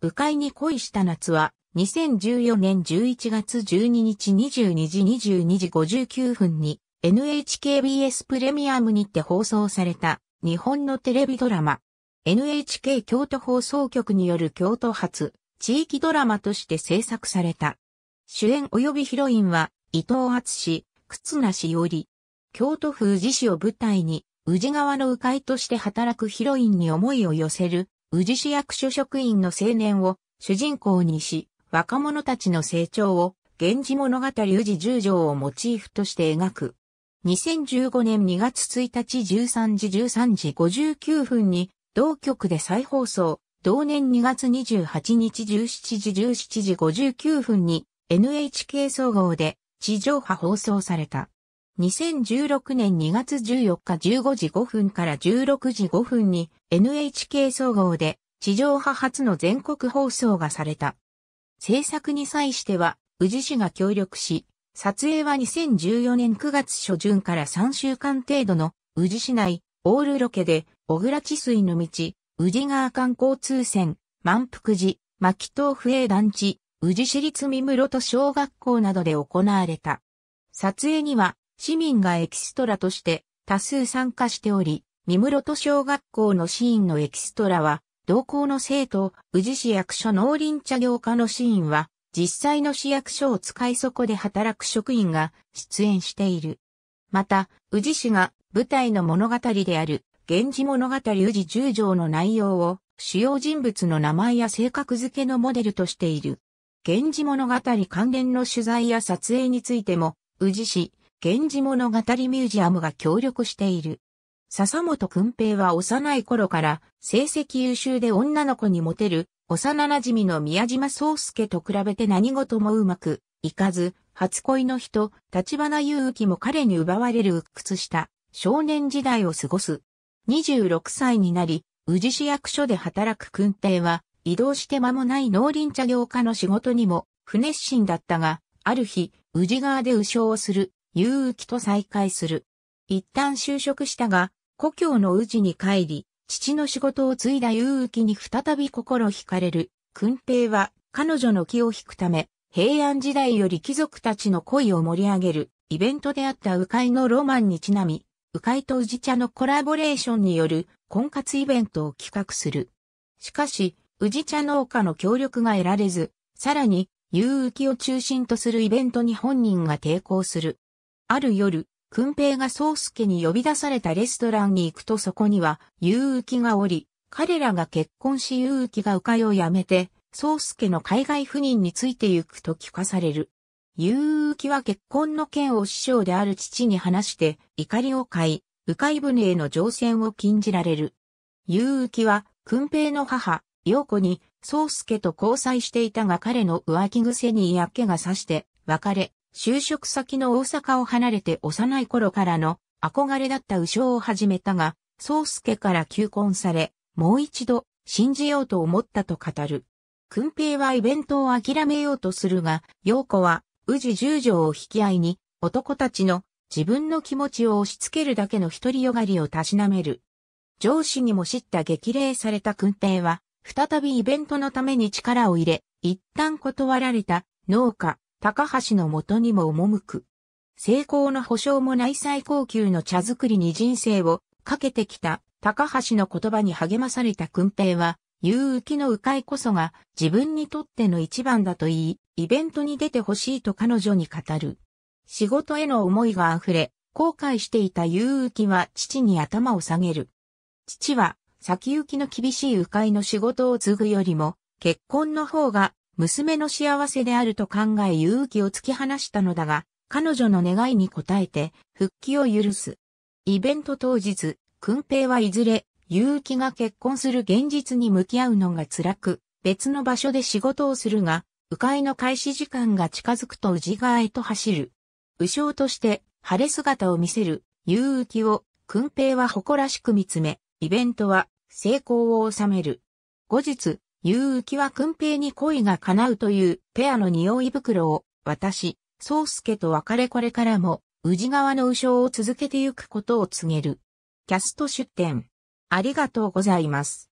迂回に恋した夏は、2014年11月12日22時22時59分に NHKBS プレミアムにて放送された日本のテレビドラマ NHK 京都放送局による京都発地域ドラマとして制作された。主演及びヒロインは伊藤厚志、忽那しより。京都府宇治市を舞台に宇治川の迂回として働くヒロインに思いを寄せる宇治市役所職員の青年を主人公にし、若者たちの成長を、源氏物語宇治十条をモチーフとして描く。2015年2月1日13時13時59分に、同局で再放送、同年2月28日17時17時59分に、NHK 総合で地上波放送された。2016年2月14日15時5分から16時5分に NHK 総合で地上波初の全国放送がされた。制作に際しては、宇治市が協力し、撮影は2014年9月初旬から3週間程度の宇治市内、オールロケで、小倉治水の道、宇治川間交通線、満腹寺、牧東府営団地、宇治市立三室戸小学校などで行われた。撮影には、市民がエキストラとして多数参加しており、三室戸小学校のシーンのエキストラは、同校の生徒、宇治市役所農林茶業課のシーンは、実際の市役所を使いそこで働く職員が出演している。また、宇治市が舞台の物語である、源氏物語宇治十条の内容を、主要人物の名前や性格付けのモデルとしている。源氏物語関連の取材や撮影についても、宇治市、源氏物語ミュージアムが協力している。笹本くん平は幼い頃から成績優秀で女の子にモテる幼馴染の宮島宗介と比べて何事もうまくいかず、初恋の人、立花祐希も彼に奪われる鬱屈した少年時代を過ごす。26歳になり、宇治市役所で働く君平は、移動して間もない農林茶業家の仕事にも不熱心だったが、ある日、宇治川で右傷をするう浮と再会する。一旦就職したが、故郷の宇治に帰り、父の仕事を継いだう浮に再び心惹かれる。君平は彼女の気を引くため、平安時代より貴族たちの恋を盛り上げるイベントであった鵜飼のロマンにちなみ、鵜飼と宇治茶のコラボレーションによる婚活イベントを企画する。しかし、宇治茶農家の協力が得られず、さらに、う浮を中心とするイベントに本人が抵抗する。ある夜、訓平が宗介に呼び出されたレストランに行くとそこには、結きがおり、彼らが結婚し結きが迂回を辞めて、宗介の海外赴任について行くと聞かされる。結きは結婚の件を師匠である父に話して、怒りを買い、迂回船への乗船を禁じられる。結きは、訓平の母、陽子に、宗介と交際していたが彼の浮気癖に嫌気がさして、別れ、就職先の大阪を離れて幼い頃からの憧れだった右将を始めたが、宗介から求婚され、もう一度信じようと思ったと語る。訓平はイベントを諦めようとするが、陽子は宇治十条を引き合いに男たちの自分の気持ちを押し付けるだけの独りよがりをたしなめる。上司にも知った激励された訓平は、再びイベントのために力を入れ、一旦断られた農家、高橋のもとにも赴く。成功の保証もない最高級の茶作りに人生をかけてきた高橋の言葉に励まされた訓平は、夕浮きの迂回こそが自分にとっての一番だと言い、イベントに出てほしいと彼女に語る。仕事への思いが溢れ、後悔していた夕浮きは父に頭を下げる。父は先行きの厳しい迂回の仕事を継ぐよりも、結婚の方が娘の幸せであると考え勇気を突き放したのだが、彼女の願いに応えて、復帰を許す。イベント当日、訓平はいずれ、勇気が結婚する現実に向き合うのが辛く、別の場所で仕事をするが、迂回の開始時間が近づくと宇治川へと走る。右将として晴れ姿を見せる勇気を、訓平は誇らしく見つめ、イベントは成功を収める。後日、ゆうきはくんぺいに恋が叶うというペアの匂い袋を、私、宗介と別れこれからも、宇治川の右将を続けてゆくことを告げる。キャスト出展。ありがとうございます。